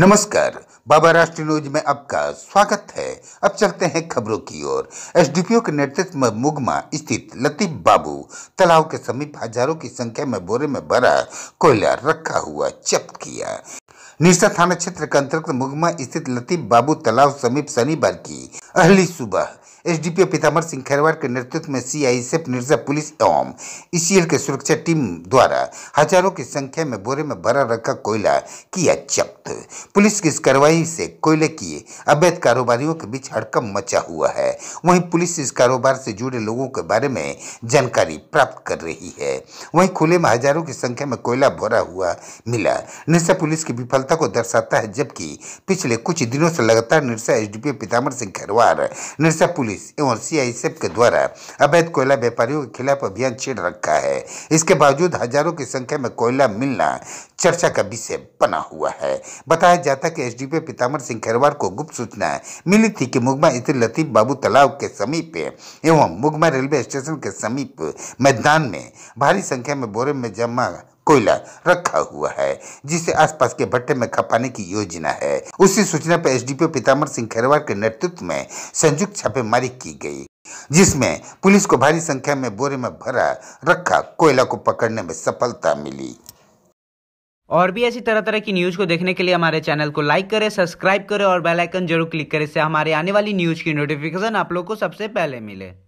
नमस्कार बाबा राष्ट्रीय न्यूज में आपका स्वागत है अब चलते हैं खबरों की ओर एसडीपीओ के नेतृत्व में मुगमा स्थित लतीफ बाबू तालाब के समीप हजारों की संख्या में बोरे में भरा कोयला रखा हुआ जब्त किया निरसा थाना क्षेत्र के अंतर्गत मुगमा स्थित लतीफ बाबू तालाब समीप शनिवार की अहली सुबह एसडीपीओ पीताम्बर सिंह खैरवार के नेतृत्व में सीआईएसएफ निर्जा पुलिस एवं ईसीएल के सुरक्षा टीम द्वारा हजारों की संख्या में बोरे में भरा रखा कोयला किया जब्त पुलिस की इस कार्रवाई से कोयले की अवैध कारोबारियों के बीच हड़कम मचा हुआ है वहीं पुलिस इस कारोबार से जुड़े लोगों के बारे में जानकारी प्राप्त कर रही है वहीं खुले में हजारों की संख्या में कोयला भरा हुआ मिला निरसा पुलिस की विफलता को दर्शाता है जबकि पिछले कुछ दिनों से लगातार Nirsa SDPO Pitamar Singh Khairwar Nirsa police police एवं सीआईएसएफ e के द्वारा अवैध कोयला व्यापारियों के खिलाफ अभियान छेड़ रखा है इसके बावजूद हजारों की संख्या में कोयला मिलना चर्चा का विषय बना हुआ है बताया जाता कि एसडीपीओ पीतामर सिंह खेरवार को गुप्त सूचना मिली थी कि मुगमा स्थित लतीफ बाबू तालाब के समीप एवं मुगमा रेलवे स्टेशन के समीप मैदान में भारी संख्या में बोरे में जमा कोयला रखा हुआ है जिसे आसपास के भट्टे में खपाने की योजना है उसी सूचना पर एसडीपीओ पीतामर सिंह खेरवार के नेतृत्व में संयुक्त छापेमारी की गई जिसमें पुलिस को भारी संख्या में बोरे में भरा रखा कोयला को पकड़ने में सफलता मिली और भी ऐसी तरह तरह की न्यूज़ को देखने के लिए हमारे चैनल को लाइक करें सब्सक्राइब करें और बेल आइकन जरूर क्लिक करें इससे हमारे आने वाली न्यूज़ की नोटिफिकेशन आप लोग को सबसे पहले मिले